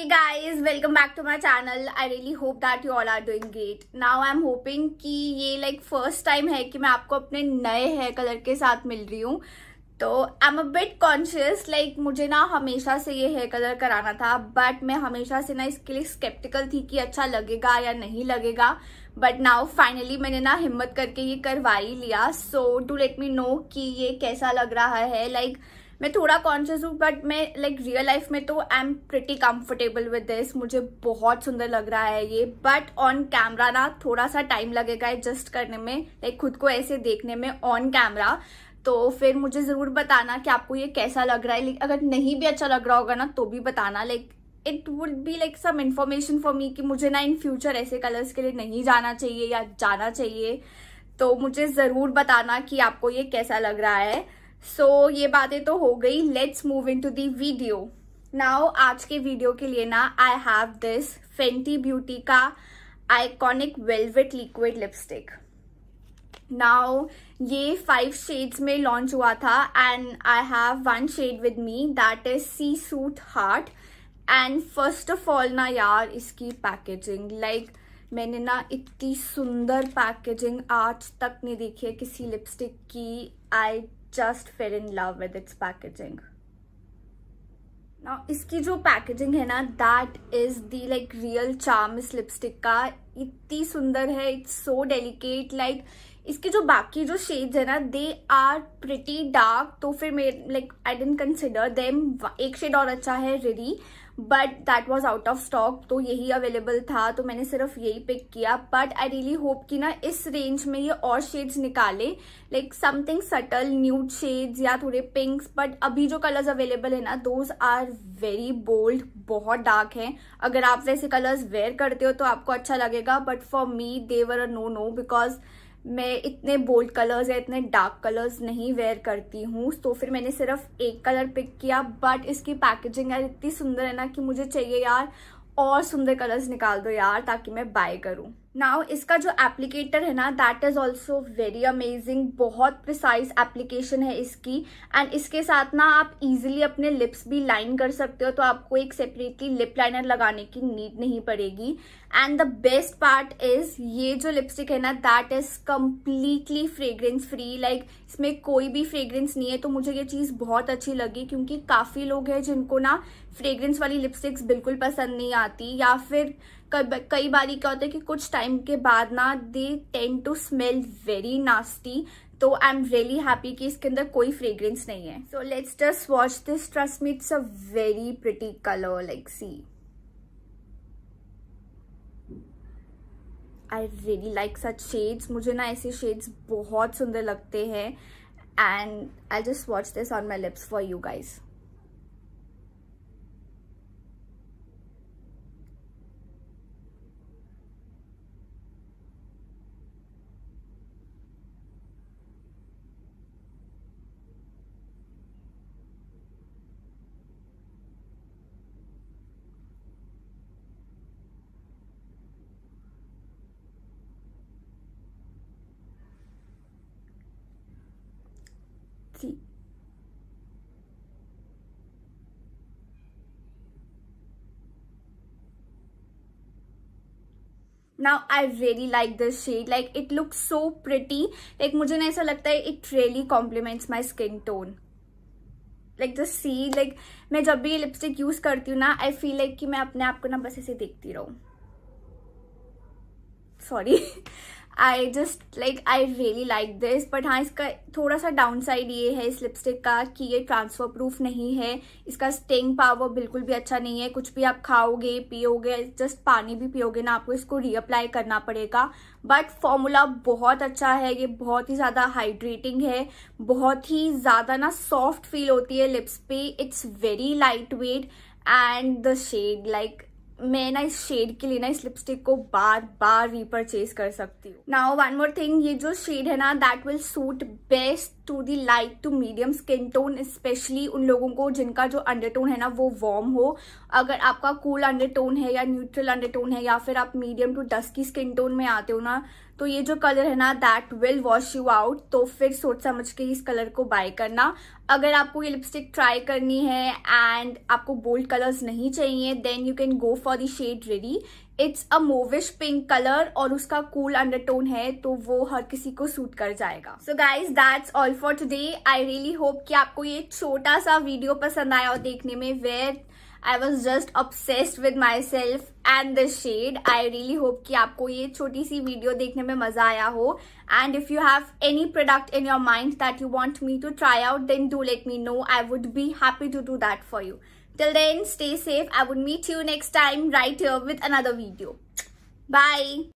hey guys welcome back to my channel i really hope that you all are doing great now i'm hoping कि ये like first time है कि मैं आपको अपने नए hair color के साथ मिल रही हूँ तो I'm a bit conscious like मुझे ना हमेशा से ये hair color कराना था but मैं हमेशा से ना इसके लिए skeptical थी कि अच्छा लगेगा या नहीं लगेगा but now finally मैंने ना हिम्मत करके ये करवा ही लिया so do let me know कि ये कैसा लग रहा है like, मैं थोड़ा कॉन्शियस हूँ बट मैं लाइक रियल लाइफ में तो I am pretty comfortable with this मुझे बहुत सुंदर लग रहा है ये बट ऑन कैमरा ना थोड़ा सा टाइम लगेगा एडजस्ट करने में लाइक खुद को ऐसे देखने में ऑन कैमरा तो फिर मुझे ज़रूर बताना कि आपको ये कैसा लग रहा है लेकिन अगर नहीं भी अच्छा लग रहा होगा ना तो भी बताना like it would be like some information for me कि मुझे ना इन फ्यूचर ऐसे कलर्स के लिए नहीं जाना चाहिए या जाना चाहिए तो मुझे ज़रूर बताना कि आपको ये कैसा लग रहा है सो so, ये बातें तो हो गई let's move in to video now now आज के वीडियो के लिए ना I have this Fenty Beauty का iconic velvet liquid lipstick now ये फाइव शेड्स में लॉन्च हुआ था and I have one shade with me that is see suit heart and first of all ना यार इसकी पैकेजिंग लाइक like, मैंने ना इतनी सुंदर पैकेजिंग आज तक नहीं देखी है किसी लिपस्टिक की आई just fell in love with its packaging. Now, इसकी जो पैकेजिंग है ना that is the like real charm इस लिपस्टिक का इतनी सुंदर है इट्स सो डेलीकेट लाइक इसके जो बाकी जो शेड्स है ना दे आर प्रिटी डार्क तो फिर मे like I didn't consider them एक शेड और अच्छा है ready but that was out of stock तो यही अवेलेबल था तो मैंने सिर्फ यही पिक किया बट आई रियली होप कि ना इस रेंज में ये और शेड्स निकाले like something subtle nude shades या थोड़े पिंक्स बट अभी जो कलर्स अवेलेबल है ना दोज आर वेरी बोल्ड बहुत डार्क हैं अगर आप वैसे कलर्स वेयर करते हो तो आपको अच्छा लगेगा but for me they're a no no because मैं इतने बोल्ड कलर्स या इतने डार्क कलर्स नहीं वेयर करती हूँ तो फिर मैंने सिर्फ एक कलर पिक किया बट इसकी पैकेजिंग यार इतनी सुंदर है ना कि मुझे चाहिए यार और सुंदर कलर्स निकाल दो यार ताकि मैं बाय करूँ नाउ इसका जो एप्लीकेटर है ना that is also very amazing बहुत प्रिसाइज एप्लीकेशन है इसकी एंड इसके साथ ना आप इजिली अपने लिप्स भी लाइन कर सकते हो तो आपको एक सेपरेटली लिप लाइनर लगाने की नीड नहीं पड़ेगी and the best part is ये जो लिपस्टिक है ना that is completely fragrance free like इसमें कोई भी फ्रेग्रेंस नहीं है तो मुझे ये चीज़ बहुत अच्छी लगी क्योंकि काफ़ी लोग हैं जिनको ना फ्रेग्रेंस वाली लिपस्टिक्स बिल्कुल पसंद नहीं आती या फिर कई बार क्या होता है कि कुछ टाइम के बाद ना they tend to smell very nasty तो आई एम रियली हैप्पी कि इसके अंदर कोई फ्रेग्रेंस नहीं है so let's just watch this trust me it's a very pretty colour like see I really like such shades मुझे ना ऐसे शेड्स बहुत सुंदर लगते हैं and I just watch this on my lips for you guys थी now I really like this shade like it look so pretty like मुझे ना ऐसा लगता है it really complements my skin tone like the see like मैं जब भी ये लिपस्टिक यूज करती हूँ ना आई फील लाइक कि मैं अपने आप को ना बस ऐसे देखती रहूँ sorry I just like I really like this but हाँ इसका थोड़ा सा डाउन साइड ये है इस लिपस्टिक का कि ये ट्रांसफर प्रूफ नहीं है इसका स्टेइंग पावर बिल्कुल भी अच्छा नहीं है कुछ भी आप खाओगे पियोगे जस्ट पानी भी पियोगे ना आपको इसको रीअप्लाई करना पड़ेगा बट फॉर्मूला बहुत अच्छा है ये बहुत ही ज़्यादा हाइड्रेटिंग है बहुत ही ज़्यादा ना सॉफ्ट फील होती है लिप्स पे it's very light weight and the shade like मैं ना इस शेड के लिए ना इस लिपस्टिक को बार बार रिपर्चेज कर सकती हूँ नाउ वन मोर थिंग ये जो शेड है ना that will suit best to the light to medium skin tone specially उन लोगों को जिनका जो अंडरटोन है ना वो वार्म हो अगर आपका कूल अंडरटोन है या न्यूट्रल अंडरटोन है या फिर आप medium to dusky skin tone में आते हो ना तो ये जो कलर है ना that will wash you out तो फिर सोच समझ के इस कलर को बाय करना अगर आपको ये लिपस्टिक ट्राई करनी है एंड आपको बोल्ड कलर्स नहीं चाहिए then you can go for the shade ready it's a mauvish pink colour और उसका कूल cool अंडरटोन है तो वो हर किसी को सूट कर जाएगा so guys that's all for today I really hope कि आपको ये छोटा सा वीडियो पसंद आया और देखने में where I was just obsessed with myself and the shade I really hope कि आपको ये छोटी सी वीडियो देखने में मजा आया हो and if you have any product in your mind that you want me to try out then do let me know I would be happy to do that for you Till then, stay safe. I would meet you next time right here with another video. Bye.